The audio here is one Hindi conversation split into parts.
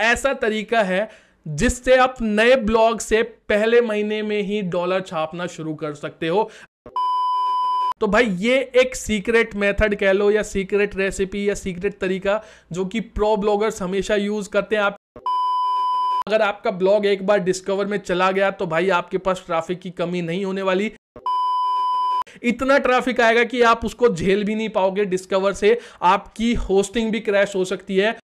ऐसा तरीका है जिससे आप नए ब्लॉग से पहले महीने में ही डॉलर छापना शुरू कर सकते हो तो भाई ये एक सीक्रेट मेथड कह लो या सीक्रेट रेसिपी या सीक्रेट तरीका जो कि प्रो ब्लॉगर्स हमेशा यूज करते हैं आप अगर आपका ब्लॉग एक बार डिस्कवर में चला गया तो भाई आपके पास ट्रैफिक की कमी नहीं होने वाली इतना ट्रैफिक आएगा कि आप उसको झेल भी नहीं पाओगे डिस्कवर से आपकी होस्टिंग भी क्रैश हो सकती है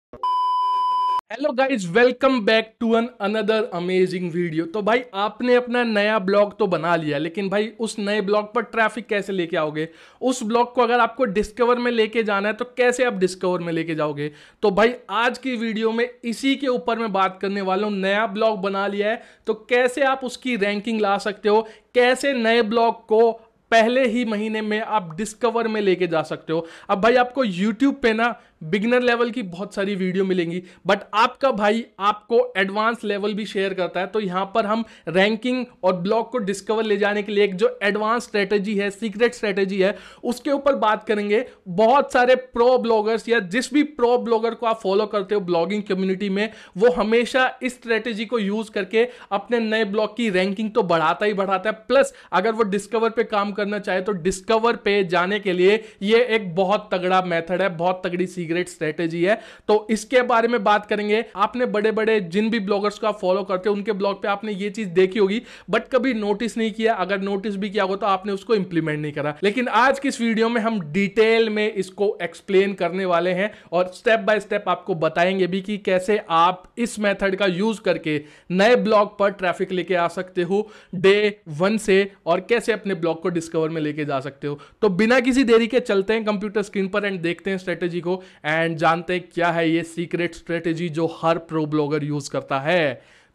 hello guys welcome back to an another amazing video तो भाई आपने अपना नया ब्लॉग तो बना लिया लेकिन भाई उस नए ब्लॉग पर ट्रैफिक कैसे लेके आओगे उस ब्लॉग को अगर आपको डिस्कवर में लेके जाना है तो कैसे आप डिस्कवर में लेके जाओगे तो भाई आज की वीडियो में इसी के ऊपर मैं बात करने वाला हूँ नया ब्लॉग बना लिया है तो कैसे आप उसकी रैंकिंग ला सकते हो कैसे नए ब्लॉग को पहले ही महीने में आप डिस्कवर में लेके जा सकते हो अब भाई आपको यूट्यूब पे ना बिगनर लेवल की बहुत सारी वीडियो मिलेंगी बट आपका भाई आपको एडवांस लेवल भी शेयर करता है तो यहाँ पर हम रैंकिंग और ब्लॉग को डिस्कवर ले जाने के लिए एक जो एडवांस स्ट्रेटेजी है सीक्रेट स्ट्रेटेजी है उसके ऊपर बात करेंगे बहुत सारे प्रो ब्लॉगर्स या जिस भी प्रो ब्लॉगर को आप फॉलो करते हो ब्लॉगिंग कम्युनिटी में वो हमेशा इस स्ट्रेटेजी को यूज करके अपने नए ब्लॉग की रैंकिंग तो बढ़ाता ही बढ़ाता है प्लस अगर वो डिस्कवर पर काम करना चाहे तो डिस्कवर पे जाने के लिए ये एक बहुत तगड़ा मेथड है बहुत तगड़ी सीख सीक्रेट स्ट्रेटेजी है तो इसके बारे में बात करेंगे आपने बड़े बड़े जिन भी ब्लॉगर्स को आप फॉलो करते हो उनके ब्लॉग पे आपने ये चीज देखी होगी बट कभी नोटिस नहीं किया अगर नोटिस भी किया हो तो आपने उसको इंप्लीमेंट नहीं करा लेकिन आज की इस वीडियो में हम डिटेल में इसको एक्सप्लेन करने वाले हैं और स्टेप बाय स्टेप आपको बताएंगे भी कि कैसे आप इस मेथड का यूज करके नए ब्लॉग पर ट्रैफिक लेके आ सकते हो डे वन से और कैसे अपने ब्लॉग को डिस्कवर में लेके जा सकते हो तो बिना किसी देरी के चलते हैं कंप्यूटर स्क्रीन पर एंड देखते हैं स्ट्रेटेजी को एंड जानते हैं क्या है ये सीक्रेट स्ट्रेटेजी जो हर प्रो ब्लॉगर यूज़ करता है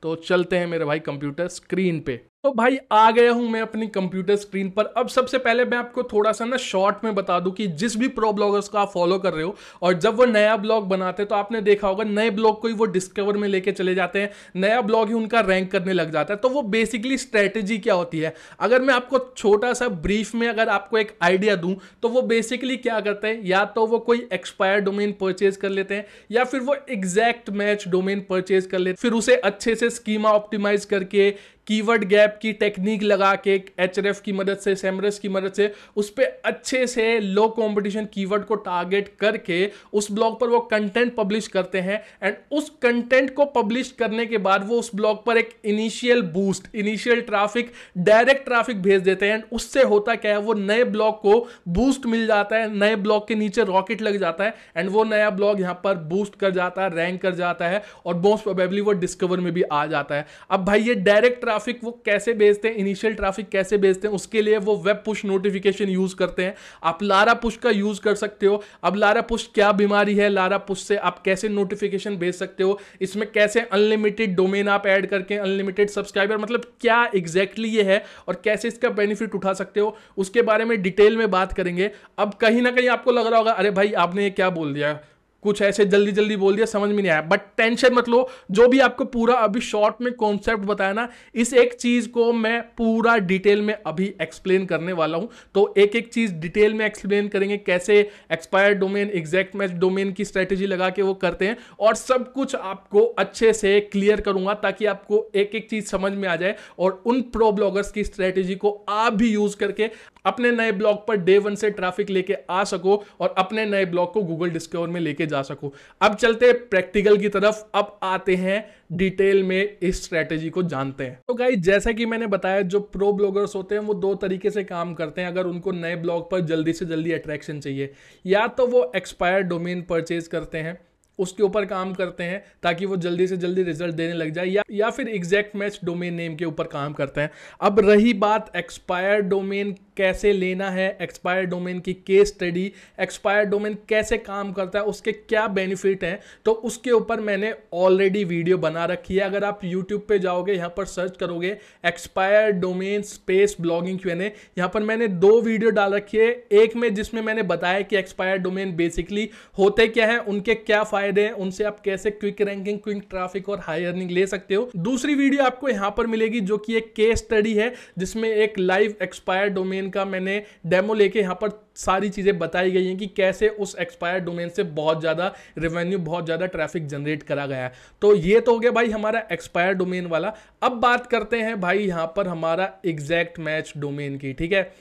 तो चलते हैं मेरे भाई कंप्यूटर स्क्रीन पे तो भाई आ गया हूं मैं अपनी कंप्यूटर स्क्रीन पर अब सबसे पहले मैं आपको थोड़ा सा ना शॉर्ट में बता दूं कि जिस भी प्रो ब्लॉगर्स को आप फॉलो कर रहे हो और जब वो नया ब्लॉग बनाते हैं तो आपने देखा होगा नए ब्लॉग को ही वो डिस्कवर में लेके चले जाते हैं नया ब्लॉग ही उनका रैंक करने लग जाता है तो वो बेसिकली स्ट्रैटेजी क्या होती है अगर मैं आपको छोटा सा ब्रीफ में अगर आपको एक आइडिया दूँ तो वो बेसिकली क्या करते हैं या तो वो कोई एक्सपायर डोमेन परचेज कर लेते हैं या फिर वो एग्जैक्ट मैच डोमेन परचेज कर लेते फिर उसे अच्छे से स्कीमा ऑप्टिमाइज करके कीवर्ड गैप की टेक्निक लगा के एच की मदद से सेमरस की मदद से उस पर अच्छे से लो कंपटीशन कीवर्ड को टारगेट करके उस ब्लॉग पर वो कंटेंट पब्लिश करते हैं एंड उस कंटेंट को पब्लिश करने के बाद वो उस ब्लॉग पर एक initial boost initial traffic direct traffic भेज देते हैं एंड उससे होता क्या है वो नए ब्लॉग को बूस्ट मिल जाता है नए ब्लॉग के नीचे रॉकेट लग जाता है एंड वो नया ब्लॉग यहाँ पर बूस्ट कर जाता है रैंक कर जाता है और मोस्ट प्रोबेबली वो डिस्कवर में भी आ जाता है अब भाई ये डायरेक्ट ट्रैफिक वो कैसे भेजते हैं इनिशियल ट्रैफिक कैसे भेजते हैं उसके लिए वो वेब पुश नोटिफिकेशन यूज़ करते हैं आप लारा पुश का यूज़ कर सकते हो अब लारा पुश क्या बीमारी है लारा पुश से आप कैसे नोटिफिकेशन भेज सकते हो इसमें कैसे अनलिमिटेड डोमेन आप ऐड करके अनलिमिटेड सब्सक्राइबर मतलब क्या एग्जैक्टली exactly ये है और कैसे इसका बेनिफिट उठा सकते हो उसके बारे में डिटेल में बात करेंगे अब कहीं ना कहीं आपको लग रहा होगा अरे भाई आपने ये क्या बोल दिया कुछ ऐसे जल्दी जल्दी बोल दिया समझ में नहीं आया बट टेंशन मत लो जो भी आपको पूरा अभी शॉर्ट में कॉन्सेप्ट बताया ना इस एक चीज़ को मैं पूरा डिटेल में अभी एक्सप्लेन करने वाला हूँ तो एक एक चीज़ डिटेल में एक्सप्लेन करेंगे कैसे expire domain exact match domain की स्ट्रेटेजी लगा के वो करते हैं और सब कुछ आपको अच्छे से क्लियर करूंगा ताकि आपको एक एक चीज़ समझ में आ जाए और उन प्रो ब्लॉगर्स की स्ट्रेटेजी को आप भी यूज़ करके अपने नए ब्लॉग पर डे वन से ट्रैफिक लेके आ सको और अपने नए ब्लॉग को गूगल डिस्कवर में लेके जा सको अब चलते प्रैक्टिकल की तरफ अब आते हैं डिटेल में इस स्ट्रैटेजी को जानते हैं तो गाई जैसा कि मैंने बताया जो प्रो ब्लॉगर्स होते हैं वो दो तरीके से काम करते हैं अगर उनको नए ब्लॉग पर जल्दी से जल्दी अट्रैक्शन चाहिए या तो वो एक्सपायर्ड डोमेन परचेज करते हैं उसके ऊपर काम करते हैं ताकि वो जल्दी से जल्दी रिजल्ट देने लग जाए या या फिर एग्जैक्ट मैच डोमेन नेम के ऊपर काम करते हैं अब रही बात एक्सपायर डोमेन कैसे लेना है एक्सपायर डोमेन की केस स्टडी एक्सपायर डोमेन कैसे काम करता है उसके क्या बेनिफिट हैं तो उसके ऊपर मैंने ऑलरेडी वीडियो बना रखी है अगर आप यूट्यूब पे जाओगे यहाँ पर सर्च करोगे एक्सपायर डोमेन स्पेस ब्लॉगिंग क्यों एन यहाँ पर मैंने दो वीडियो डाल रखी है एक में जिसमें मैंने बताया कि एक्सपायर डोमेन बेसिकली होते क्या हैं उनके क्या फ़ायदे हैं उनसे आप कैसे क्विक रैंकिंग क्विक ट्राफिक और हाई अर्निंग ले सकते हो दूसरी वीडियो आपको यहाँ पर मिलेगी जो कि एक केस स्टडी है जिसमें एक लाइव एक्सपायर डोमेन डोमेन का मैंने डेमो लेके यहाँ पर सारी चीज़ें बताई गई हैं कि कैसे उस एक्सपायर डोमेन से बहुत ज़्यादा रेवेन्यू बहुत ज़्यादा ट्रैफिक जनरेट करा गया है तो ये तो हो गया भाई हमारा एक्सपायर डोमेन वाला अब बात करते हैं भाई यहाँ पर हमारा एग्जैक्ट मैच डोमेन की ठीक है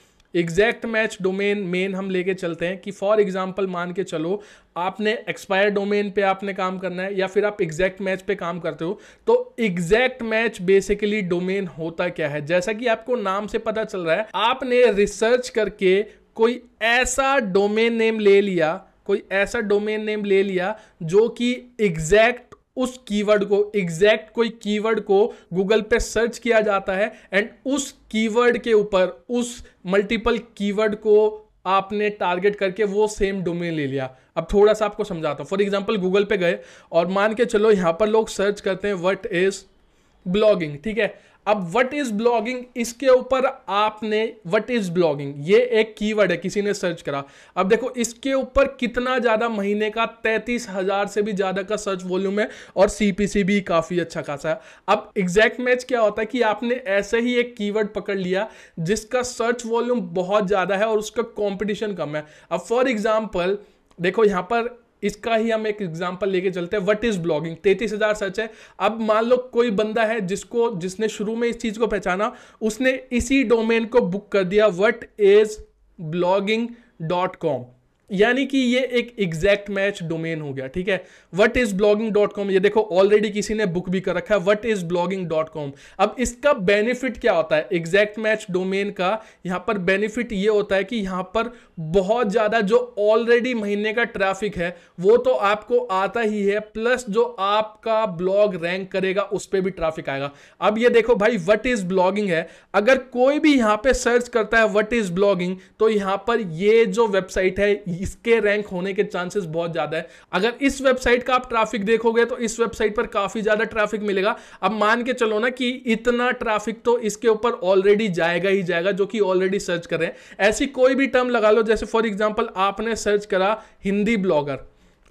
एग्जैक्ट मैच डोमेन मेन हम लेके चलते हैं कि फॉर एग्जाम्पल मान के चलो आपने एक्सपायर डोमेन पे आपने काम करना है या फिर आप एग्जैक्ट मैच पे काम करते हो तो एग्जैक्ट मैच बेसिकली डोमेन होता क्या है जैसा कि आपको नाम से पता चल रहा है आपने रिसर्च करके कोई ऐसा डोमेन नेम ले लिया कोई ऐसा डोमेन नेम ले लिया जो कि एग्जैक्ट उस कीवर्ड को एग्जैक्ट कोई कीवर्ड को गूगल पे सर्च किया जाता है एंड उस कीवर्ड के ऊपर उस मल्टीपल कीवर्ड को आपने टारगेट करके वो सेम डोमेन ले लिया अब थोड़ा सा आपको समझाता हूँ फॉर एग्जाम्पल गूगल पे गए और मान के चलो यहाँ पर लोग सर्च करते हैं वट इज़ ब्लॉगिंग ठीक है अब व्हाट इज ब्लॉगिंग इसके ऊपर आपने व्हाट इज ब्लॉगिंग ये एक कीवर्ड है किसी ने सर्च करा अब देखो इसके ऊपर कितना ज़्यादा महीने का तैंतीस हज़ार से भी ज़्यादा का सर्च वॉल्यूम है और सीपीसी भी काफ़ी अच्छा खासा है अब एग्जैक्ट मैच क्या होता है कि आपने ऐसे ही एक कीवर्ड पकड़ लिया जिसका सर्च वॉल्यूम बहुत ज़्यादा है और उसका कॉम्पिटिशन कम है अब फॉर एग्जाम्पल देखो यहाँ पर इसका ही हम एक एग्जाम्पल लेके चलते हैं वट इज़ ब्लॉगिंग तैतीस हज़ार सर्च है अब मान लो कोई बंदा है जिसको जिसने शुरू में इस चीज़ को पहचाना उसने इसी डोमेन को बुक कर दिया what is blogging dot com यानी कि ये एक एग्जैक्ट मैच डोमेन हो गया ठीक है what is blogging dot com ये देखो ऑलरेडी किसी ने बुक भी कर रखा है what is blogging dot com अब इसका बेनिफिट क्या होता है एग्जैक्ट मैच डोमेन का यहां पर बेनिफिट ये होता है कि यहां पर बहुत ज़्यादा जो ऑलरेडी महीने का ट्रैफिक है वो तो आपको आता ही है प्लस जो आपका ब्लॉग रैंक करेगा उस पर भी ट्रैफिक आएगा अब ये देखो भाई वट इज ब्लॉगिंग है अगर कोई भी यहां पर सर्च करता है वट इज ब्लॉगिंग तो यहां पर ये जो वेबसाइट है इसके रैंक होने के चांसेस बहुत ज़्यादा है अगर इस वेबसाइट का आप ट्रैफिक देखोगे तो इस वेबसाइट पर काफ़ी ज़्यादा ट्रैफिक मिलेगा अब मान के चलो ना कि इतना ट्रैफिक तो इसके ऊपर ऑलरेडी जाएगा ही जाएगा जो कि ऑलरेडी सर्च कर रहे हैं ऐसी कोई भी टर्म लगा लो जैसे फॉर एग्जाम्पल आपने सर्च करा हिंदी ब्लॉगर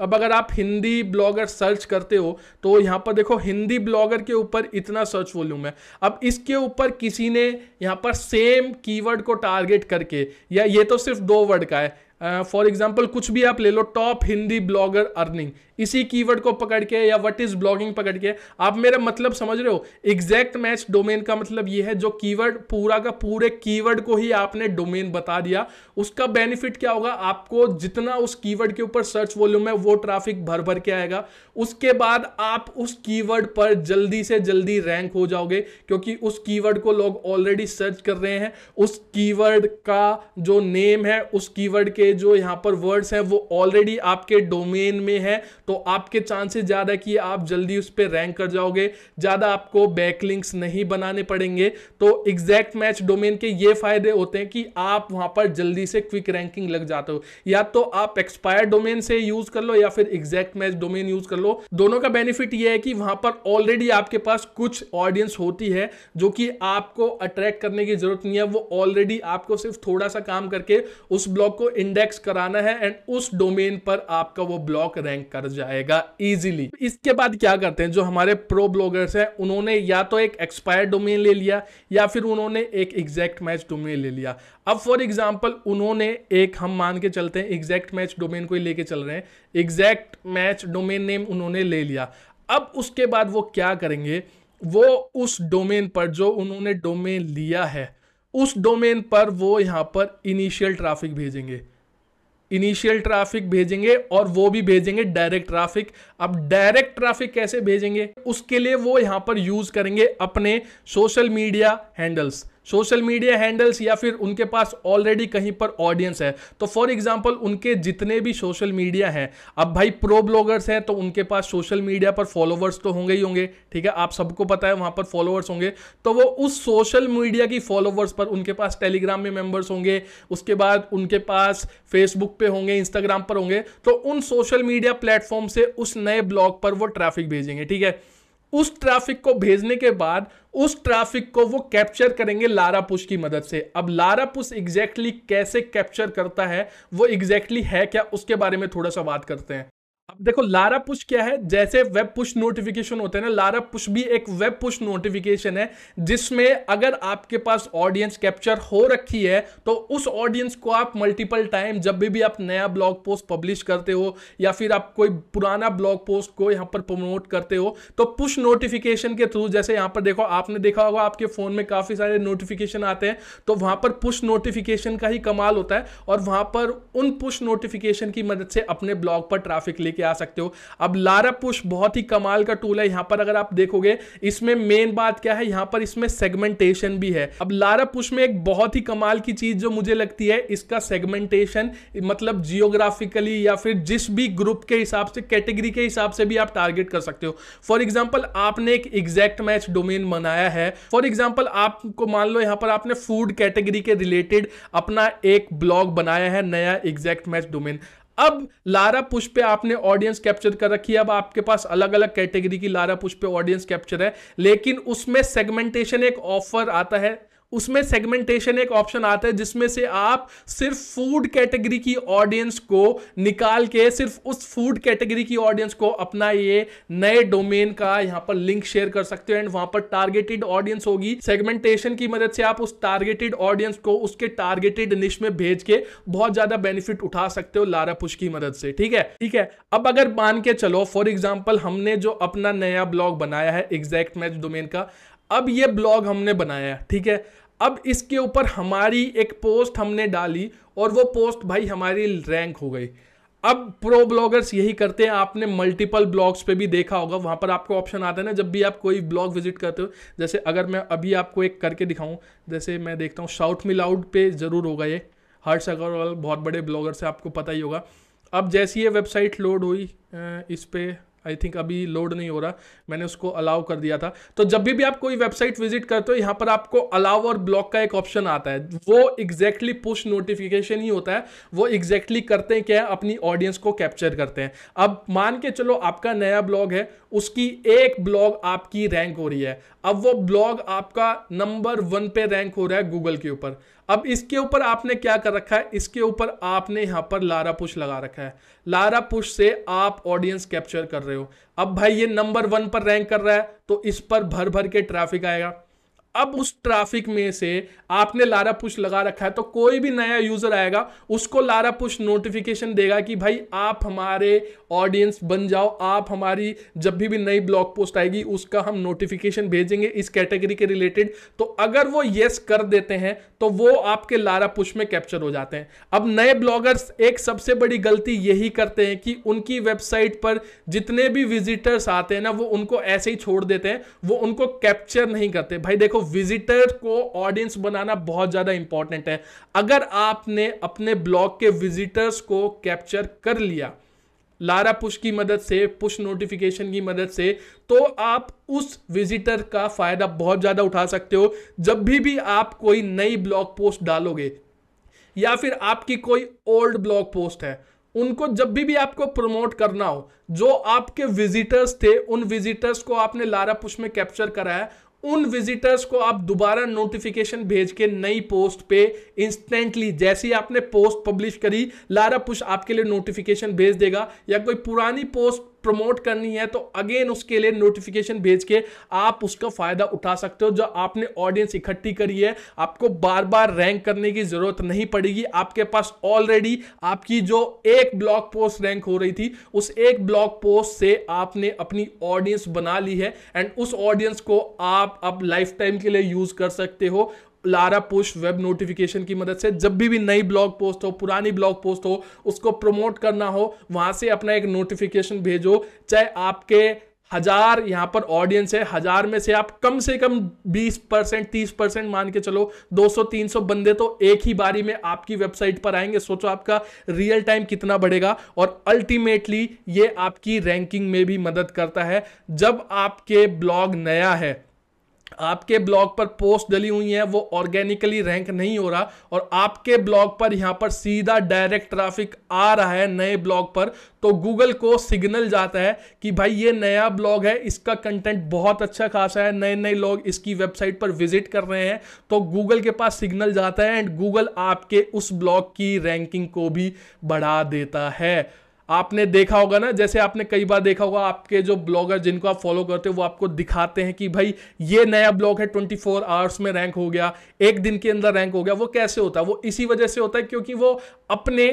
अब अगर आप हिंदी ब्लॉगर सर्च करते हो तो यहाँ पर देखो हिंदी ब्लॉगर के ऊपर इतना सर्च वॉल्यूम है अब इसके ऊपर किसी ने यहाँ पर सेम कीवर्ड को टारगेट करके या ये तो सिर्फ दो वर्ड का है फॉर uh, एग्जाम्पल कुछ भी आप ले लो टॉप हिंदी ब्लॉगर अर्निंग इसी कीवर्ड को पकड़ के या व्हाट इज ब्लॉगिंग पकड़ के आप मेरा मतलब समझ रहे हो एग्जैक्ट मैच डोमेन का मतलब ये है जो कीवर्ड पूरा का पूरे कीवर्ड को ही आपने डोमेन बता दिया उसका बेनिफिट क्या होगा आपको जितना उस कीवर्ड के ऊपर सर्च वॉल्यूम है वो ट्रैफिक भर भर के आएगा उसके बाद आप उस कीवर्ड पर जल्दी से जल्दी रैंक हो जाओगे क्योंकि उस कीवर्ड को लोग ऑलरेडी सर्च कर रहे हैं उस कीवर्ड का जो नेम है उस कीवर्ड के जो यहाँ पर वर्ड्स हैं वो ऑलरेडी आपके डोमेन में है तो तो आपके चांसेस ज़्यादा कि आप जल्दी उस पर रैंक कर जाओगे ज़्यादा आपको बैकलिंक्स नहीं बनाने पड़ेंगे तो एग्जैक्ट मैच डोमेन के ये फायदे होते हैं कि आप वहाँ पर जल्दी से क्विक रैंकिंग लग जाते हो या तो आप एक्सपायर डोमेन से यूज कर लो या फिर एग्जैक्ट मैच डोमेन यूज कर लो दोनों का बेनिफिट ये है कि वहां पर ऑलरेडी आपके पास कुछ ऑडियंस होती है जो कि आपको अट्रैक्ट करने की जरूरत नहीं है वो ऑलरेडी आपको सिर्फ थोड़ा सा काम करके उस ब्लॉक को इंडेक्स कराना है एंड उस डोमेन पर आपका वो ब्लॉक रैंक कर फंस जाएगा इजीली इसके बाद क्या करते हैं जो हमारे प्रो ब्लॉगर्स हैं उन्होंने या तो एक एक्सपायर डोमेन ले लिया या फिर उन्होंने एक एग्जैक्ट मैच डोमेन ले लिया अब फॉर एग्जाम्पल उन्होंने एक हम मान के चलते हैं एग्जैक्ट मैच डोमेन को लेके चल रहे हैं एग्जैक्ट मैच डोमेन नेम उन्होंने ले लिया अब उसके बाद वो क्या करेंगे वो उस डोमेन पर जो उन्होंने डोमेन लिया है उस डोमेन पर वो यहाँ पर इनिशियल ट्रैफिक भेजेंगे इनिशियल ट्रैफिक भेजेंगे और वो भी भेजेंगे डायरेक्ट ट्रैफिक अब डायरेक्ट ट्रैफिक कैसे भेजेंगे उसके लिए वो यहाँ पर यूज करेंगे अपने social media handles social media handles या फिर उनके पास ऑलरेडी कहीं पर ऑडियंस है तो फॉर एग्जाम्पल उनके जितने भी सोशल मीडिया हैं अब भाई प्रो ब्लॉगर्स हैं तो उनके पास सोशल मीडिया पर फॉलोवर्स तो होंगे ही होंगे ठीक है आप सबको पता है वहाँ पर फॉलोवर्स होंगे तो वो उस सोशल मीडिया की फॉलोवर्स पर उनके पास टेलीग्राम में मेंबर्स होंगे उसके बाद उनके पास फेसबुक पे होंगे इंस्टाग्राम पर होंगे तो उन सोशल मीडिया प्लेटफॉर्म से उस नए ब्लॉग पर वो ट्रैफिक भेजेंगे ठीक है उस ट्रैफिक को भेजने के बाद उस ट्रैफिक को वो कैप्चर करेंगे लारा पुश की मदद से अब लारा पुश एग्जैक्टली कैसे कैप्चर करता है वो एग्जैक्टली है क्या उसके बारे में थोड़ा सा बात करते हैं अब देखो लारा पुश क्या है जैसे वेब पुश नोटिफिकेशन होते हैं ना लारा पुश भी एक वेब पुश नोटिफिकेशन है जिसमें अगर आपके पास ऑडियंस कैप्चर हो रखी है तो उस ऑडियंस को आप मल्टीपल टाइम जब भी, भी आप नया ब्लॉग पोस्ट पब्लिश करते हो या फिर आप कोई पुराना ब्लॉग पोस्ट को यहाँ पर प्रमोट करते हो तो पुश नोटिफिकेशन के थ्रू जैसे यहाँ पर देखो आपने देखा होगा आपके फ़ोन में काफ़ी सारे नोटिफिकेशन आते हैं तो वहां पर पुश नोटिफिकेशन का ही कमाल होता है और वहां पर उन पुश नोटिफिकेशन की मदद से अपने ब्लॉग पर ट्राफिक लेके लेके आ सकते हो अब लारा पुश बहुत ही कमाल का टूल है यहां पर अगर आप देखोगे इसमें मेन बात क्या है यहां पर इसमें सेगमेंटेशन भी है अब लारा पुश में एक बहुत ही कमाल की चीज जो मुझे लगती है इसका सेगमेंटेशन मतलब जियोग्राफिकली या फिर जिस भी ग्रुप के हिसाब से कैटेगरी के हिसाब से भी आप टारगेट कर सकते हो फॉर एग्जाम्पल आपने एक एग्जैक्ट मैच डोमेन बनाया है फॉर एग्जाम्पल आपको मान लो यहां पर आपने फूड कैटेगरी के रिलेटेड अपना एक ब्लॉग बनाया है नया एग्जैक्ट मैच डोमेन अब लारा पुष्प आपने ऑडियंस कैप्चर कर रखी है अब आपके पास अलग अलग कैटेगरी की लारा पुष्प ऑडियंस कैप्चर है लेकिन उसमें सेगमेंटेशन एक ऑफर आता है उसमें सेगमेंटेशन एक ऑप्शन आता है जिसमें से आप सिर्फ फूड कैटेगरी की ऑडियंस को निकाल के सिर्फ उस फूड कैटेगरी की ऑडियंस को अपना ये नए डोमेन का यहाँ पर लिंक शेयर कर सकते हो एंड वहां पर टारगेटेड ऑडियंस होगी सेगमेंटेशन की मदद से आप उस टारगेटेड ऑडियंस को उसके टारगेटेड निश में भेज के बहुत ज्यादा बेनिफिट उठा सकते हो लारा पुश की मदद से ठीक है ठीक है अब अगर मान के चलो फॉर एग्जाम्पल हमने जो अपना नया ब्लॉग बनाया है एग्जैक्ट मैच डोमेन का अब ये ब्लॉग हमने बनाया ठीक है अब इसके ऊपर हमारी एक पोस्ट हमने डाली और वो पोस्ट भाई हमारी रैंक हो गई अब प्रो ब्लॉगर्स यही करते हैं आपने मल्टीपल ब्लॉग्स पे भी देखा होगा वहाँ पर आपको ऑप्शन आता है ना जब भी आप कोई ब्लॉग विजिट करते हो जैसे अगर मैं अभी आपको एक करके दिखाऊं जैसे मैं देखता हूँ शाउट मिल आउट पे ज़रूर होगा ये हर्ष अग्रवाल बहुत बड़े ब्लॉगर से आपको पता ही होगा अब जैसी ये वेबसाइट लोड हुई इस पर आई थिंक अभी लोड नहीं हो रहा मैंने उसको अलाउ कर दिया था तो जब भी भी आप कोई वेबसाइट विजिट करते हो यहाँ पर आपको अलाउ और ब्लॉक का एक ऑप्शन आता है वो एग्जैक्टली पुश नोटिफिकेशन ही होता है वो एग्जैक्टली exactly करते हैं क्या अपनी ऑडियंस को कैप्चर करते हैं अब मान के चलो आपका नया ब्लॉग है उसकी एक ब्लॉग आपकी रैंक हो रही है अब वो ब्लॉग आपका नंबर वन पे रैंक हो रहा है गूगल के ऊपर अब इसके ऊपर आपने क्या कर रखा है इसके ऊपर आपने यहां पर लारा पुश लगा रखा है लारा पुश से आप ऑडियंस कैप्चर कर रहे हो अब भाई ये नंबर वन पर रैंक कर रहा है तो इस पर भर भर के ट्रैफिक आएगा अब उस ट्रैफिक में से आपने लारा पुश लगा रखा है तो कोई भी नया यूज़र आएगा उसको लारा पुश नोटिफिकेशन देगा कि भाई आप हमारे ऑडियंस बन जाओ आप हमारी जब भी भी नई ब्लॉग पोस्ट आएगी उसका हम नोटिफिकेशन भेजेंगे इस कैटेगरी के रिलेटेड तो अगर वो येस कर देते हैं तो वो आपके लारा पुश में कैप्चर हो जाते हैं अब नए ब्लॉगर्स एक सबसे बड़ी गलती यही करते हैं कि उनकी वेबसाइट पर जितने भी विजिटर्स आते हैं ना वो उनको ऐसे ही छोड़ देते हैं वो उनको कैप्चर नहीं करते भाई देखो विजिटर को ऑडियंस बनाना बहुत ज़्यादा इंपॉर्टेंट है अगर आपने अपने ब्लॉग के विजिटर्स को कैप्चर कर लिया लारा पुश की मदद से पुश नोटिफिकेशन की मदद से तो आप उस विजिटर का फ़ायदा बहुत ज़्यादा उठा सकते हो जब भी भी आप कोई नई ब्लॉग पोस्ट डालोगे या फिर आपकी कोई ओल्ड ब्लॉग पोस्ट है उनको जब भी भी आपको प्रमोट करना हो जो आपके विजिटर्स थे उन विजिटर्स को आपने लारा पुश में कैप्चर कराया उन विजिटर्स को आप दोबारा नोटिफिकेशन भेज के नई पोस्ट पे इंस्टेंटली जैसे ही आपने पोस्ट पब्लिश करी लारा पुश आपके लिए नोटिफिकेशन भेज देगा या कोई पुरानी पोस्ट प्रमोट करनी है तो अगेन उसके लिए नोटिफिकेशन भेज के आप उसका फायदा उठा सकते हो जो आपने ऑडियंस इकट्ठी करी है आपको बार बार रैंक करने की जरूरत नहीं पड़ेगी आपके पास ऑलरेडी आपकी जो एक ब्लॉग पोस्ट रैंक हो रही थी उस एक ब्लॉग पोस्ट से आपने अपनी ऑडियंस बना ली है एंड उस ऑडियंस को आप अब लाइफ टाइम के लिए यूज कर सकते हो लारा पुश वेब नोटिफिकेशन की मदद से जब भी भी नई ब्लॉग पोस्ट हो पुरानी ब्लॉग पोस्ट हो उसको प्रमोट करना हो वहां से अपना एक नोटिफिकेशन भेजो चाहे आपके हजार यहाँ पर ऑडियंस है हजार में से आप कम से कम 20 परसेंट तीस परसेंट मान के चलो 200-300 बंदे तो एक ही बारी में आपकी वेबसाइट पर आएंगे सोचो आपका रियल टाइम कितना बढ़ेगा और अल्टीमेटली ये आपकी रैंकिंग में भी मदद करता है जब आपके ब्लॉग नया है आपके ब्लॉग पर पोस्ट डली हुई हैं वो ऑर्गेनिकली रैंक नहीं हो रहा और आपके ब्लॉग पर यहाँ पर सीधा डायरेक्ट ट्रैफिक आ रहा है नए ब्लॉग पर तो गूगल को सिग्नल जाता है कि भाई ये नया ब्लॉग है इसका कंटेंट बहुत अच्छा खासा है नए नए लोग इसकी वेबसाइट पर विजिट कर रहे हैं तो गूगल के पास सिग्नल जाता है एंड गूगल आपके उस ब्लॉग की रैंकिंग को भी बढ़ा देता है आपने देखा होगा ना जैसे आपने कई बार देखा होगा आपके जो ब्लॉगर जिनको आप फॉलो करते हो वो आपको दिखाते हैं कि भाई ये नया ब्लॉग है 24 फोर आवर्स में रैंक हो गया एक दिन के अंदर रैंक हो गया वो कैसे होता है वो इसी वजह से होता है क्योंकि वो अपने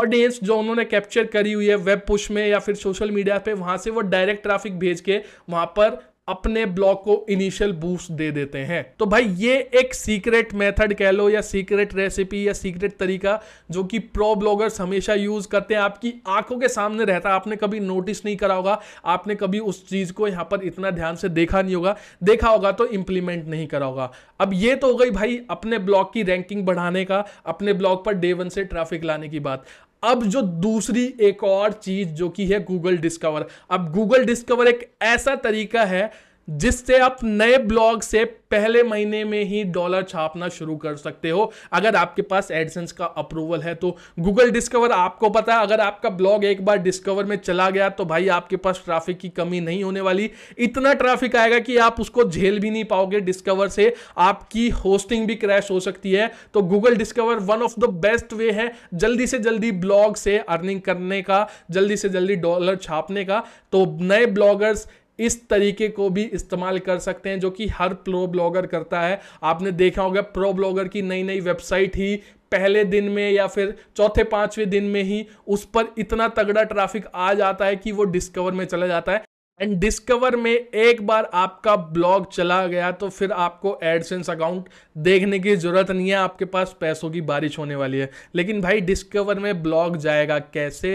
ऑडियंस जो उन्होंने कैप्चर करी हुई है वेब पुश में या फिर सोशल मीडिया पे वहाँ से वो डायरेक्ट ट्रैफिक भेज के वहाँ पर अपने ब्लॉक को इनिशियल बूस्ट दे देते हैं तो भाई ये एक सीक्रेट मेथड कह लो या सीक्रेट रेसिपी या सीक्रेट तरीका जो कि प्रो ब्लॉगर्स हमेशा यूज करते हैं आपकी आंखों के सामने रहता है आपने कभी नोटिस नहीं करा होगा आपने कभी उस चीज को यहां पर इतना ध्यान से देखा नहीं होगा देखा होगा तो इंप्लीमेंट नहीं करा होगा अब ये तो हो गई भाई अपने ब्लॉग की रैंकिंग बढ़ाने का अपने ब्लॉग पर डे वन से ट्रैफिक लाने की बात अब जो दूसरी एक और चीज जो कि है गूगल डिस्कवर अब गूगल डिस्कवर एक ऐसा तरीका है जिससे आप नए ब्लॉग से पहले महीने में ही डॉलर छापना शुरू कर सकते हो अगर आपके पास एडसेंस का अप्रूवल है तो गूगल डिस्कवर आपको पता है अगर आपका ब्लॉग एक बार डिस्कवर में चला गया तो भाई आपके पास ट्रैफिक की कमी नहीं होने वाली इतना ट्रैफिक आएगा कि आप उसको झेल भी नहीं पाओगे डिस्कवर से आपकी होस्टिंग भी क्रैश हो सकती है तो Google Discover one of the best way है जल्दी से जल्दी ब्लॉग से अर्निंग करने का जल्दी से जल्दी डॉलर छापने का तो नए ब्लॉगर्स इस तरीके को भी इस्तेमाल कर सकते हैं जो कि हर प्रो ब्लॉगर करता है आपने देखा होगा प्रो ब्लॉगर की नई नई वेबसाइट ही पहले दिन में या फिर चौथे पांचवें दिन में ही उस पर इतना तगड़ा ट्रैफिक आ जाता है कि वो डिस्कवर में चला जाता है एंड डिस्कवर में एक बार आपका ब्लॉग चला गया तो फिर आपको एडसेंस अकाउंट देखने की ज़रूरत नहीं है आपके पास पैसों की बारिश होने वाली है लेकिन भाई डिस्कवर में ब्लॉग जाएगा कैसे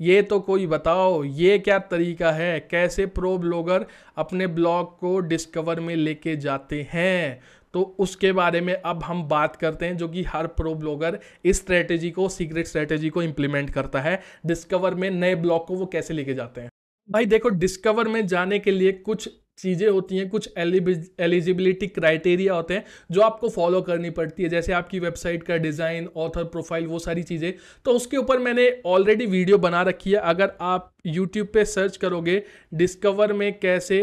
ये तो कोई बताओ ये क्या तरीका है कैसे प्रो ब्लॉगर अपने ब्लॉग को डिस्कवर में लेके जाते हैं तो उसके बारे में अब हम बात करते हैं जो कि हर प्रो ब्लॉगर इस स्ट्रेटेजी को सीक्रेट स्ट्रेटेजी को इम्प्लीमेंट करता है डिस्कवर में नए ब्लॉग को वो कैसे लेके जाते हैं भाई देखो डिस्कवर में जाने के लिए कुछ चीज़ें होती हैं कुछ एलिजिबिलिटी क्राइटेरिया होते हैं जो आपको फॉलो करनी पड़ती है जैसे आपकी वेबसाइट का डिज़ाइन ऑथर प्रोफाइल वो सारी चीज़ें तो उसके ऊपर मैंने ऑलरेडी वीडियो बना रखी है अगर आप यूट्यूब पे सर्च करोगे डिस्कवर में कैसे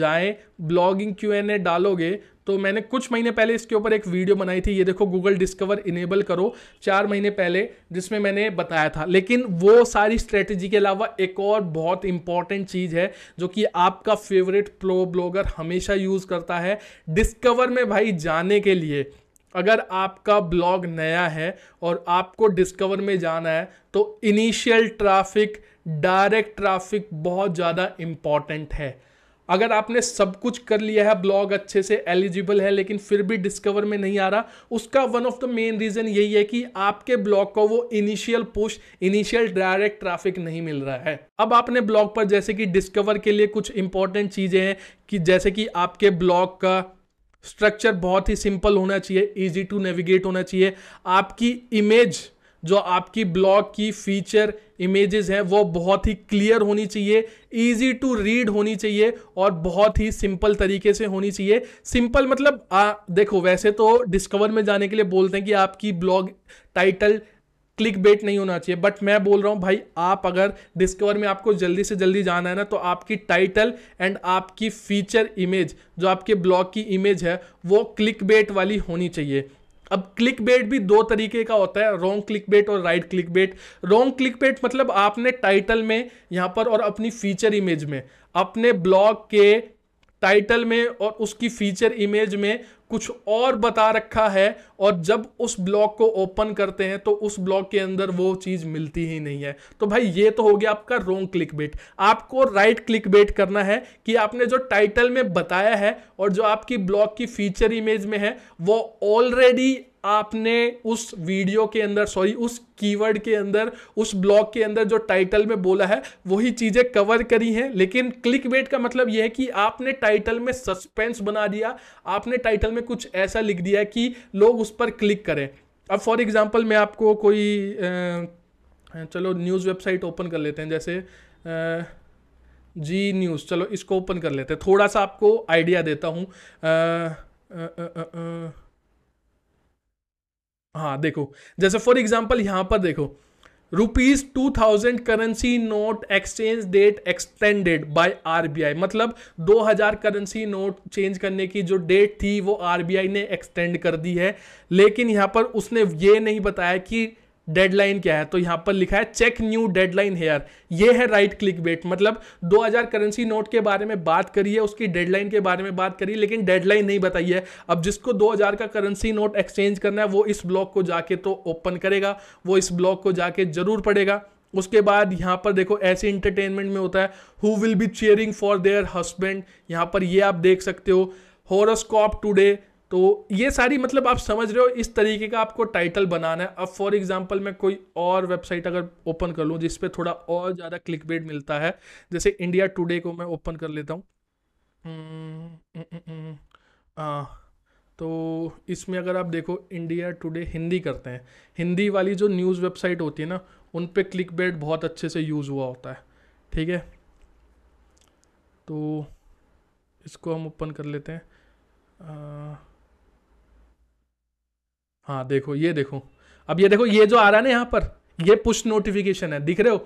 जाएं ब्लॉगिंग क्यू एन ए डालोगे तो मैंने कुछ महीने पहले इसके ऊपर एक वीडियो बनाई थी ये देखो गूगल डिस्कवर इनेबल करो चार महीने पहले जिसमें मैंने बताया था लेकिन वो सारी स्ट्रेटेजी के अलावा एक और बहुत इंपॉर्टेंट चीज़ है जो कि आपका फेवरेट प्रो ब्लॉगर हमेशा यूज़ करता है डिस्कवर में भाई जाने के लिए अगर आपका ब्लॉग नया है और आपको डिस्कवर में जाना है तो इनिशियल ट्रैफिक डायरेक्ट ट्रैफिक बहुत ज़्यादा इम्पॉर्टेंट है अगर आपने सब कुछ कर लिया है ब्लॉग अच्छे से एलिजिबल है लेकिन फिर भी डिस्कवर में नहीं आ रहा उसका one of the main reason यही है कि आपके ब्लॉग को वो initial push initial direct traffic नहीं मिल रहा है अब आपने ब्लॉग पर जैसे कि डिस्कवर के लिए कुछ इंपॉर्टेंट चीज़ें हैं कि जैसे कि आपके ब्लॉग का स्ट्रक्चर बहुत ही सिंपल होना चाहिए इजी टू नेविगेट होना चाहिए आपकी इमेज जो आपकी ब्लॉग की फीचर इमेजेस हैं वो बहुत ही क्लियर होनी चाहिए इजी टू रीड होनी चाहिए और बहुत ही सिंपल तरीके से होनी चाहिए सिंपल मतलब आ, देखो वैसे तो डिस्कवर में जाने के लिए बोलते हैं कि आपकी ब्लॉग टाइटल क्लिक बेट नहीं होना चाहिए बट मैं बोल रहा हूँ भाई आप अगर डिस्कवर में आपको जल्दी से जल्दी जाना है ना तो आपकी टाइटल एंड आपकी फीचर इमेज जो आपके ब्लॉग की इमेज है वो क्लिक बेट वाली होनी चाहिए अब क्लिक बेट भी दो तरीके का होता है रॉन्ग क्लिक बेट और right click bait wrong click bait मतलब आपने टाइटल में यहाँ पर और अपनी फीचर इमेज में अपने ब्लॉग के टाइटल में और उसकी फीचर इमेज में कुछ और बता रखा है और जब उस ब्लॉक को ओपन करते हैं तो उस ब्लॉक के अंदर वो चीज मिलती ही नहीं है तो भाई ये तो हो गया आपका रोंग क्लिक बेट आपको राइट क्लिक बेट करना है कि आपने जो टाइटल में बताया है और जो आपकी ब्लॉक की फीचर इमेज में है वो ऑलरेडी आपने उस वीडियो के अंदर सॉरी उस कीवर्ड के अंदर उस ब्लॉग के अंदर जो टाइटल में बोला है वही चीज़ें कवर करी हैं लेकिन क्लिक वेट का मतलब यह है कि आपने टाइटल में सस्पेंस बना दिया आपने टाइटल में कुछ ऐसा लिख दिया कि लोग उस पर क्लिक करें अब फॉर एग्जाम्पल मैं आपको कोई चलो न्यूज़ वेबसाइट ओपन कर लेते हैं जैसे जी न्यूज़ चलो इसको ओपन कर लेते हैं थोड़ा सा आपको आइडिया देता हूँ हाँ देखो जैसे फॉर एग्जाम्पल यहाँ पर देखो rupees two thousand currency note exchange date extended by RBI मतलब 2000 करेंसी नोट चेंज करने की जो डेट थी वो आरबीआई ने एक्सटेंड कर दी है लेकिन यहाँ पर उसने ये नहीं बताया कि डेडलाइन क्या है तो यहाँ पर लिखा है चेक न्यू डेडलाइन हेयर ये है राइट क्लिक बेट मतलब 2000 करेंसी नोट के बारे में बात करिए उसकी डेडलाइन के बारे में बात करिए लेकिन डेडलाइन नहीं बताई है अब जिसको 2000 का करेंसी नोट एक्सचेंज करना है वो इस ब्लॉक को जाके तो ओपन करेगा वो इस ब्लॉक को जाके जरूर पड़ेगा उसके बाद यहाँ पर देखो ऐसे इंटरटेनमेंट में होता है who will be chairing for their husband यहाँ पर ये आप देख सकते हो हॉरोस्कॉप टूडे तो ये सारी मतलब आप समझ रहे हो इस तरीके का आपको टाइटल बनाना है अब फॉर एग्जांपल मैं कोई और वेबसाइट अगर ओपन कर लूँ जिसपे थोड़ा और ज़्यादा क्लिक बेट मिलता है जैसे इंडिया टुडे को मैं ओपन कर लेता हूँ हम्म, तो इसमें अगर आप देखो इंडिया टुडे हिंदी करते हैं हिंदी वाली जो न्यूज़ वेबसाइट होती है ना उन पर क्लिक बहुत अच्छे से यूज़ हुआ होता है ठीक है तो इसको हम ओपन कर लेते हैं आ, हाँ देखो ये देखो अब ये देखो ये जो आ रहा है ना यहाँ पर ये पुश नोटिफिकेशन है दिख रहे हो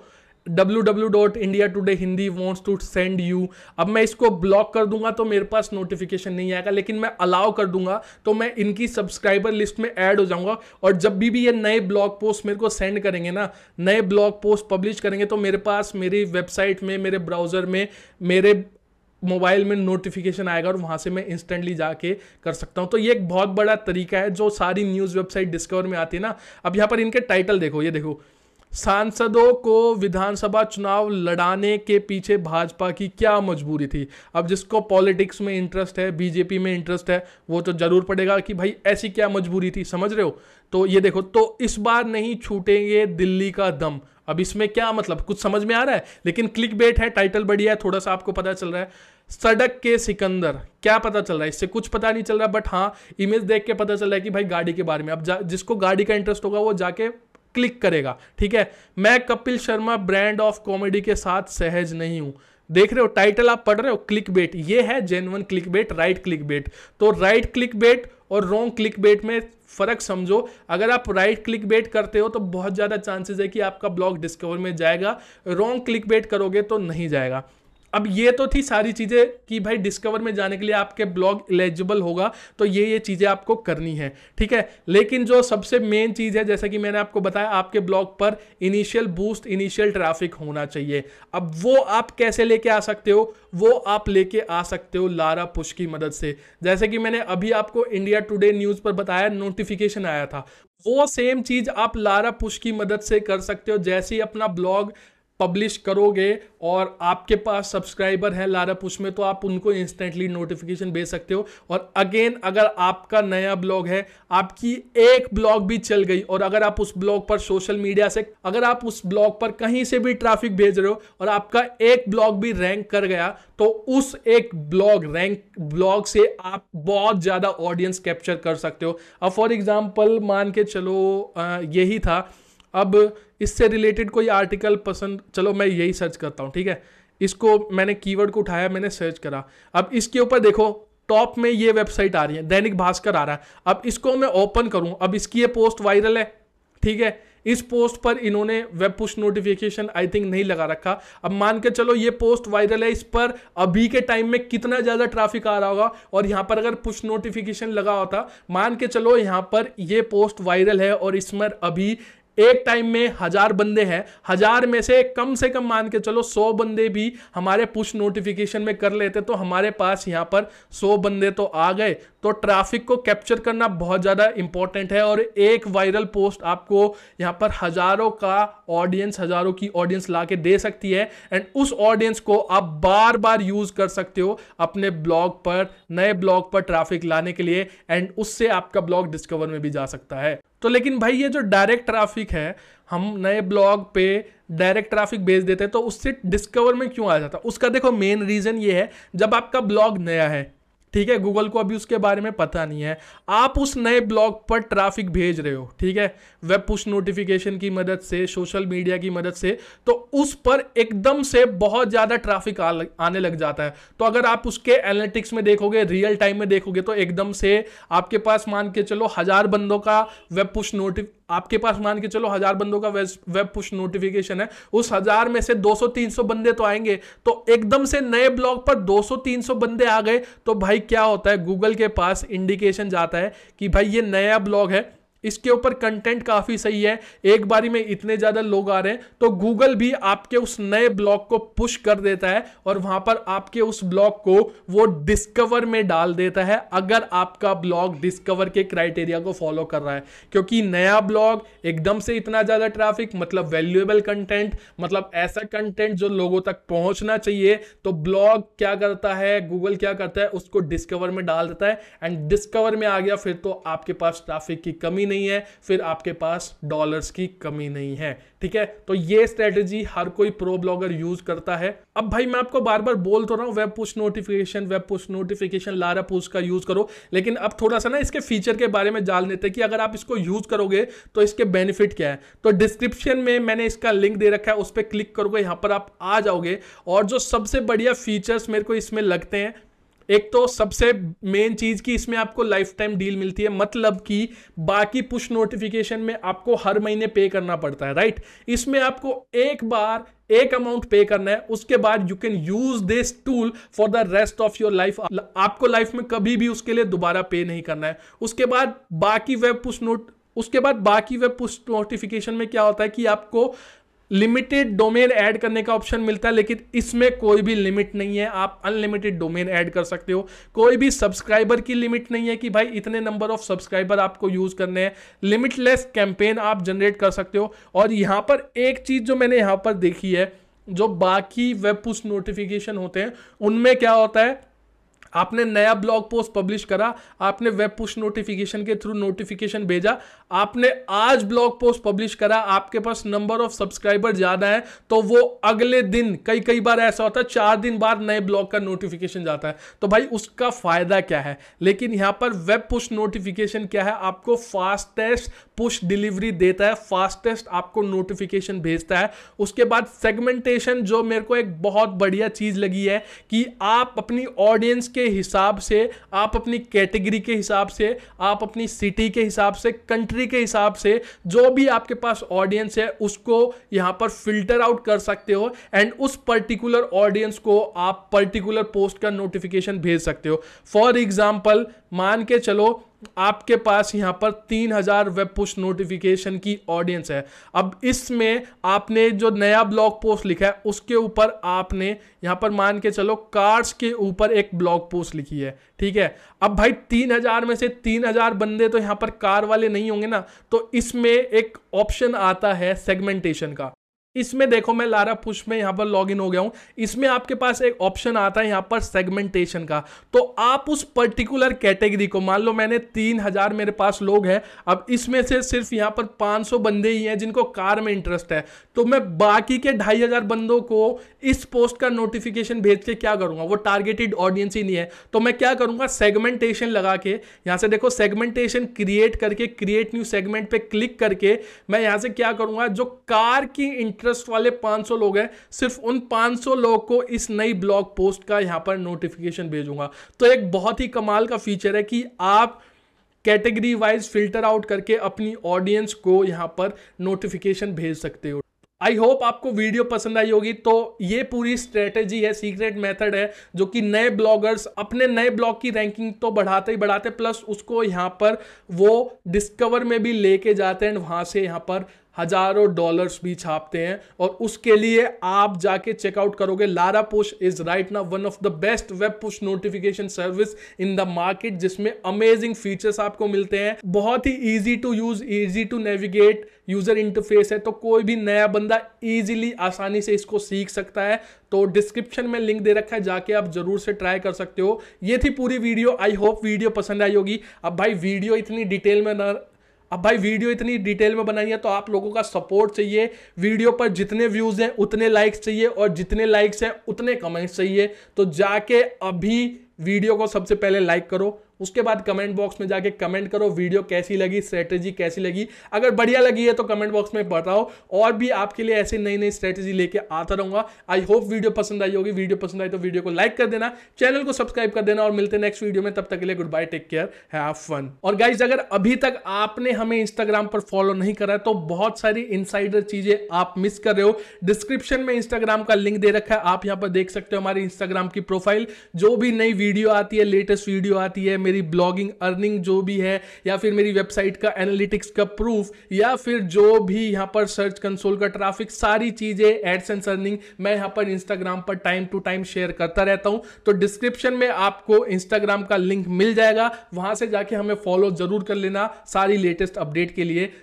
W W dot India Today Hindi wants to send you अब मैं इसको ब्लॉक कर दूंगा तो मेरे पास नोटिफिकेशन नहीं आएगा लेकिन मैं अलाउ कर दूंगा तो मैं इनकी सब्सक्राइबर लिस्ट में ऐड हो जाऊंगा और जब भी भी ये नए ब्लॉग पोस्ट मेरे को सेंड करेंगे ना नए ब्लॉग पोस्ट पब्लिश करेंगे तो मेरे पास मेरी वेबसाइट में मेरे ब्राउज़र में मेरे मोबाइल में नोटिफिकेशन आएगा और वहाँ से मैं इंस्टेंटली जाके कर सकता हूँ तो ये एक बहुत बड़ा तरीका है जो सारी न्यूज़ वेबसाइट डिस्कवर में आती है ना अब यहाँ पर इनके टाइटल देखो ये देखो सांसदों को विधानसभा चुनाव लड़ाने के पीछे भाजपा की क्या मजबूरी थी अब जिसको पॉलिटिक्स में इंटरेस्ट है बीजेपी में इंटरेस्ट है वो तो जरूर पड़ेगा कि भाई ऐसी क्या मजबूरी थी समझ रहे हो तो ये देखो तो इस बार नहीं छूटेंगे दिल्ली का दम अब इसमें क्या मतलब कुछ समझ में आ रहा है लेकिन क्लिक बेट है टाइटल बढ़िया है थोड़ा सा आपको पता चल रहा है सड़क के सिकंदर क्या पता चल रहा है इससे कुछ पता नहीं चल रहा बट हाँ इमेज देख के पता चल रहा है कि भाई गाड़ी के बारे में अब जिसको गाड़ी का इंटरेस्ट होगा वो जाके क्लिक करेगा ठीक है मैं Kapil Sharma brand of comedy के साथ सहज नहीं हूं देख रहे हो टाइटल आप पढ़ रहे हो क्लिक बेट ये है genuine click bait right click bait तो राइट क्लिक बेट और रॉन्ग क्लिक बेट में फ़र्क समझो अगर आप राइट क्लिक बेट करते हो तो बहुत ज़्यादा चांसेस है कि आपका ब्लॉग डिस्कवर में जाएगा रॉन्ग क्लिक बेट करोगे तो नहीं जाएगा अब ये तो थी सारी चीज़ें कि भाई डिस्कवर में जाने के लिए आपके ब्लॉग एलिजिबल होगा तो ये ये चीज़ें आपको करनी है ठीक है लेकिन जो सबसे मेन चीज़ है जैसा कि मैंने आपको बताया आपके ब्लॉग पर इनिशियल बूस्ट इनिशियल ट्रैफिक होना चाहिए अब वो आप कैसे लेके आ सकते हो वो आप लेके आ सकते हो लारा पुश की मदद से जैसे कि मैंने अभी आपको इंडिया टुडे न्यूज़ पर बताया नोटिफिकेशन आया था वो सेम चीज़ आप लारा पुश की मदद से कर सकते हो जैसे ही अपना ब्लॉग पब्लिश करोगे और आपके पास सब्सक्राइबर है लारा पुश में तो आप उनको इंस्टेंटली नोटिफिकेशन भेज सकते हो और अगेन अगर आपका नया ब्लॉग है आपकी एक ब्लॉग भी चल गई और अगर आप उस ब्लॉग पर सोशल मीडिया से अगर आप उस ब्लॉग पर कहीं से भी ट्रैफिक भेज रहे हो और आपका एक ब्लॉग भी रैंक कर गया तो उस एक ब्लॉग रैंक ब्लॉग से आप बहुत ज़्यादा ऑडियंस कैप्चर कर सकते हो अब फॉर एग्जाम्पल मान के चलो यही था अब इससे रिलेटेड कोई आर्टिकल पसंद चलो मैं यही सर्च करता हूँ ठीक है इसको मैंने कीवर्ड को उठाया मैंने सर्च करा अब इसके ऊपर देखो टॉप में ये वेबसाइट आ रही है दैनिक भास्कर आ रहा है अब इसको मैं ओपन करूँ अब इसकी ये पोस्ट वायरल है ठीक है इस पोस्ट पर इन्होंने web push notification I think नहीं लगा रखा अब मान के चलो ये पोस्ट वायरल है इस पर अभी के टाइम में कितना ज़्यादा ट्रैफिक आ रहा होगा और यहाँ पर अगर पुश नोटिफिकेशन लगा होता मान के चलो यहाँ पर ये पोस्ट वायरल है और इसमें अभी एक टाइम में हजार बंदे हैं हजार में से कम से कम मान के चलो सौ बंदे भी हमारे पुश नोटिफिकेशन में कर लेते तो हमारे पास यहाँ पर सौ बंदे तो आ गए तो ट्रैफिक को कैप्चर करना बहुत ज़्यादा इंपॉर्टेंट है और एक वायरल पोस्ट आपको यहाँ पर हजारों का ऑडियंस हजारों की ऑडियंस ला के दे सकती है एंड उस ऑडियंस को आप बार बार यूज़ कर सकते हो अपने ब्लॉग पर नए ब्लॉग पर ट्रैफिक लाने के लिए एंड उससे आपका ब्लॉग डिस्कवर में भी जा सकता है तो लेकिन भाई ये जो डायरेक्ट ट्रैफिक है हम नए ब्लॉग पे डायरेक्ट ट्रैफिक भेज देते हैं तो उससे डिस्कवर में क्यों आ जाता उसका देखो मेन रीज़न ये है जब आपका ब्लॉग नया है ठीक है गूगल को अभी उसके बारे में पता नहीं है आप उस नए ब्लॉग पर ट्रैफिक भेज रहे हो ठीक है वेब पुश नोटिफिकेशन की मदद से सोशल मीडिया की मदद से तो उस पर एकदम से बहुत ज़्यादा ट्रैफिक आने लग जाता है तो अगर आप उसके एनालिटिक्स में देखोगे रियल टाइम में देखोगे तो एकदम से आपके पास मान के चलो हज़ार बंदों का वेब पुश नोटिफिक आपके पास मान के चलो हजार बंदों का वेब पुश नोटिफिकेशन है उस हजार में से 200-300 बंदे तो आएंगे तो एकदम से नए ब्लॉग पर 200-300 बंदे आ गए तो भाई क्या होता है गूगल के पास इंडिकेशन जाता है कि भाई ये नया ब्लॉग है इसके ऊपर कंटेंट काफ़ी सही है एक बारी में इतने ज़्यादा लोग आ रहे हैं तो गूगल भी आपके उस नए ब्लॉग को पुश कर देता है और वहां पर आपके उस ब्लॉग को वो डिस्कवर में डाल देता है अगर आपका ब्लॉग डिस्कवर के क्राइटेरिया को फॉलो कर रहा है क्योंकि नया ब्लॉग एकदम से इतना ज़्यादा ट्रैफिक मतलब वैल्यूएबल कंटेंट मतलब ऐसा कंटेंट जो लोगों तक पहुंचना चाहिए तो ब्लॉग क्या करता है गूगल क्या करता है उसको डिस्कवर में डाल देता है एंड डिस्कवर में आ गया फिर तो आपके पास ट्रैफिक की कमी नहीं नहीं है फिर आपके पास डॉलर्स की कमी नहीं है ठीक है तो ये स्ट्रेटेजी हर कोई प्रो ब्लॉगर यूज करता है अब भाई मैं आपको बार बार बोल तो रहा हूँ web push notification web push notification LaraPush का यूज करो लेकिन अब थोड़ा सा ना इसके फीचर के बारे में जान लेते हैं कि अगर आप इसको यूज करोगे तो इसके बेनिफिट क्या है तो डिस्क्रिप्शन में मैंने इसका लिंक दे रखा है उस पर क्लिक करोगे यहाँ पर आप आ जाओगे और जो सबसे बढ़िया फीचर्स मेरे को इसमें लगते हैं एक तो सबसे मेन चीज की इसमें आपको लाइफ टाइम डील मिलती है मतलब कि बाकी पुश नोटिफिकेशन में आपको हर महीने पे करना पड़ता है राइट इसमें आपको एक बार एक अमाउंट पे करना है उसके बाद you can use this tool for the rest of your life आपको लाइफ में कभी भी उसके लिए दोबारा पे नहीं करना है उसके बाद बाकी वेब पुश नोट उसके बाद बाकी वेब पुश नोटिफिकेशन में क्या होता है कि आपको लिमिटेड डोमेन ऐड करने का ऑप्शन मिलता है लेकिन इसमें कोई भी लिमिट नहीं है आप अनलिमिटेड डोमेन ऐड कर सकते हो कोई भी सब्सक्राइबर की लिमिट नहीं है कि भाई इतने नंबर ऑफ सब्सक्राइबर आपको यूज़ करने हैं लिमिटलेस कैंपेन आप जनरेट कर सकते हो और यहां पर एक चीज़ जो मैंने यहां पर देखी है जो बाकी वेब पुश नोटिफिकेशन होते हैं उनमें क्या होता है आपने नया ब्लॉग पोस्ट पब्लिश करा आपने वेब पुश नोटिफिकेशन के थ्रू नोटिफिकेशन भेजा आपने आज ब्लॉग पोस्ट पब्लिश करा आपके पास नंबर ऑफ सब्सक्राइबर ज़्यादा है तो वो अगले दिन कई कई बार ऐसा होता है चार दिन बाद नए ब्लॉग का नोटिफिकेशन जाता है तो भाई उसका फ़ायदा क्या है लेकिन यहां पर वेब पुश नोटिफिकेशन क्या है आपको फास्टेस्ट पुश डिलीवरी देता है फास्टेस्ट आपको नोटिफिकेशन भेजता है उसके बाद सेगमेंटेशन जो मेरे को एक बहुत बढ़िया चीज़ लगी है कि आप अपनी ऑडियंस के हिसाब से आप अपनी कैटेगरी के हिसाब से आप अपनी सिटी के हिसाब से कंट्री कंट्री के हिसाब से जो भी आपके पास ऑडियंस है उसको यहाँ पर फिल्टर आउट कर सकते हो एंड उस पर्टिकुलर ऑडियंस को आप पर्टिकुलर पोस्ट का नोटिफिकेशन भेज सकते हो फॉर एग्जाम्पल मान के चलो आपके पास यहाँ पर 3000 वेब पुश नोटिफिकेशन की ऑडियंस है अब इसमें आपने जो नया ब्लॉग पोस्ट लिखा है उसके ऊपर आपने यहाँ पर मान के चलो कार्ड्स के ऊपर एक ब्लॉग पोस्ट लिखी है ठीक है अब भाई 3000 में से 3000 बंदे तो यहाँ पर कार वाले नहीं होंगे ना तो इसमें एक ऑप्शन आता है सेगमेंटेशन का इसमें देखो मैं लारा पुश में यहां पर लॉग हो गया हूं इसमें आपके पास एक ऑप्शन आता है यहां पर सेगमेंटेशन का तो आप उस पर्टिकुलर कैटेगरी को मान लो मैंने तीन हजार मेरे पास लोग हैं अब इसमें से सिर्फ यहाँ पर 500 बंदे ही हैं जिनको कार में इंटरेस्ट है तो मैं बाकी के ढाई हजार बंदों को इस पोस्ट का नोटिफिकेशन भेज के क्या करूंगा वो टारगेटेड ऑडियंस ही नहीं है तो मैं क्या करूंगा सेगमेंटेशन लगा के यहाँ से देखो सेगमेंटेशन क्रिएट करके क्रिएट न्यू सेगमेंट पर क्लिक करके मैं यहाँ से क्या करूंगा जो कार की इंटरेस्ट इंटरेस्ट वाले 500 लोग हैं सिर्फ उन 500 लोग को इस नई ब्लॉग पोस्ट का यहाँ पर नोटिफिकेशन भेजूंगा तो एक बहुत ही कमाल का फीचर है कि आप कैटेगरी वाइज फिल्टर आउट करके अपनी ऑडियंस को यहाँ पर नोटिफिकेशन भेज सकते हो आई होप आपको वीडियो पसंद आई होगी तो ये पूरी स्ट्रेटेजी है सीक्रेट मेथड है जो कि नए ब्लॉगर्स अपने नए ब्लॉग की रैंकिंग तो बढ़ाते ही बढ़ाते प्लस उसको यहाँ पर वो डिस्कवर में भी लेके जाते हैं वहाँ से यहाँ पर हजारों डॉलर्स भी छापते हैं और उसके लिए आप जाके चेकआउट करोगे लारा पुश इज राइट ना one of the best web push notification service in the market जिसमें अमेजिंग फीचर्स आपको मिलते हैं बहुत ही easy to use easy to navigate user interface है तो कोई भी नया बंदा इजीली आसानी से इसको सीख सकता है तो डिस्क्रिप्शन में लिंक दे रखा है जाके आप जरूर से ट्राई कर सकते हो ये थी पूरी वीडियो आई होप वीडियो पसंद आई होगी अब भाई वीडियो इतनी डिटेल में ना अब भाई वीडियो इतनी डिटेल में बनाई है तो आप लोगों का सपोर्ट चाहिए वीडियो पर जितने व्यूज़ हैं उतने लाइक्स चाहिए और जितने लाइक्स हैं उतने कमेंट्स चाहिए तो जाके अभी वीडियो को सबसे पहले लाइक करो उसके बाद कमेंट बॉक्स में जाके कमेंट करो वीडियो कैसी लगी स्ट्रेटेजी कैसी लगी अगर बढ़िया लगी है तो कमेंट बॉक्स में बताओ और भी आपके लिए ऐसी नई नई स्ट्रेटेजी लेके आता रहूंगा आई होप वीडियो पसंद आई होगी वीडियो पसंद आई तो वीडियो को लाइक कर देना चैनल को सब्सक्राइब कर देना और मिलते नेक्स्ट वीडियो में तब तक के लिए good bye take care have fun और गाइज अगर अभी तक आपने हमें इंस्टाग्राम पर फॉलो नहीं करा तो बहुत सारी इनसाइडर चीजें आप मिस कर रहे हो डिस्क्रिप्शन में इंस्टाग्राम का लिंक दे रखा है आप यहां पर देख सकते हो हमारी इंस्टाग्राम की प्रोफाइल जो भी नई वीडियो आती है लेटेस्ट वीडियो आती है मेरी ब्लॉगिंग अर्निंग जो भी है या फिर मेरी वेबसाइट का एनालिटिक्स का प्रूफ या फिर जो भी यहाँ पर सर्च कंसोल का ट्रैफिक सारी चीज़ें एड्स एंड अर्निंग मैं यहाँ पर इंस्टाग्राम पर टाइम टू टाइम शेयर करता रहता हूँ तो डिस्क्रिप्शन में आपको इंस्टाग्राम का लिंक मिल जाएगा वहां से जाके हमें फॉलो जरूर कर लेना सारी लेटेस्ट अपडेट के लिए